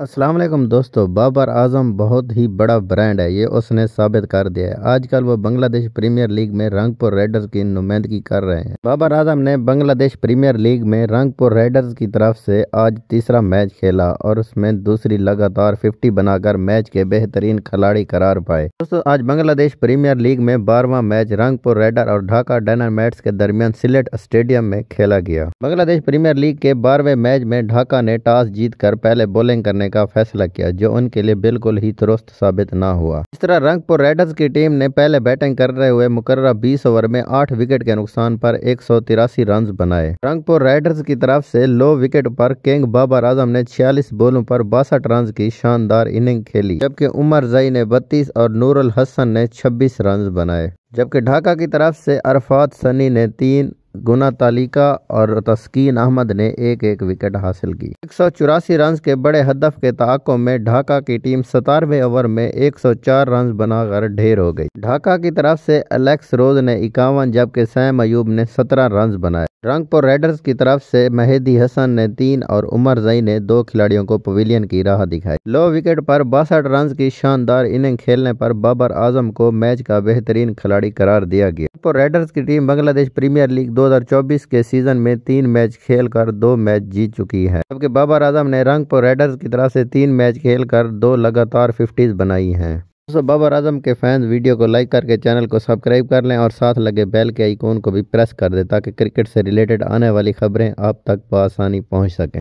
असलम दोस्तों बाबर आजम बहुत ही बड़ा ब्रांड है ये उसने साबित कर दिया है आजकल वो बांग्लादेश प्रीमियर लीग में रंगपुर राइडर्स की नुमाइंदगी कर रहे हैं बाबर आजम ने बांग्लादेश प्रीमियर लीग में रंगपुर राइडर्स की तरफ से आज तीसरा मैच खेला और उसमें दूसरी लगातार फिफ्टी बनाकर मैच के बेहतरीन खिलाड़ी करार पाए दोस्तों आज बांग्लादेश प्रीमियर लीग में बारहवा मैच रंगपुर राइडर और ढाका डायनामेट्स के दरमियान सिलेट स्टेडियम में खेला गया बांग्लादेश प्रीमियर लीग के बारहवें मैच में ढाका ने टॉस जीत पहले बॉलिंग करने करने का फैसला किया जो उनके लिए बिल्कुल ही दुरुस्त साबित ना हुआ इस तरह रंगपुर रेडर्स की टीम ने पहले बैटिंग कर रहे हुए मुकर्रा बीस ओवर में आठ विकेट के नुकसान पर एक सौ तिरासी रन बनाए रंगपुर राइडर्स की तरफ से लो विकेट पर किंग बाबर आजम ने छियालीस बोलों पर बासठ रन की शानदार इनिंग खेली जबकि उमर जई ने बत्तीस और नूरुल हसन ने छब्बीस रन बनाए जबकि ढाका की तरफ से अरफात सनी ने तीन गुना तालिका और तस्कीन अहमद ने एक एक विकेट हासिल की एक सौ चौरासी रन के बड़े हदफ के तहकों में ढाका की टीम सतारहवें ओवर में 104 रन बनाकर ढेर हो गई ढाका की तरफ से अलेक्स रोज ने इक्यावन जबकि सैम अयूब ने 17 रन बनाए रंगपुर रेडर्स की तरफ से मेहदी हसन ने तीन और उमर जई ने दो खिलाड़ियों को पवेलियन की राह दिखाई लो विकेट पर बासठ रन की शानदार इनिंग खेलने पर बाबर आजम को मैच का बेहतरीन खिलाड़ी करार दिया गया रंगपुर रेडर्स की टीम बांग्लादेश प्रीमियर लीग 2024 के सीजन में तीन मैच खेलकर दो मैच जीत चुकी है जबकि बाबर आजम ने रंगपुर रेडर्स की तरफ से तीन मैच खेल दो लगातार फिफ्टीज बनाई है दोस्तों बाबर आजम के फैंस वीडियो को लाइक करके चैनल को सब्सक्राइब कर लें और साथ लगे बेल के आइकॉन को भी प्रेस कर दें ताकि क्रिकेट से रिलेटेड आने वाली खबरें आप तक बसानी पहुंच सकें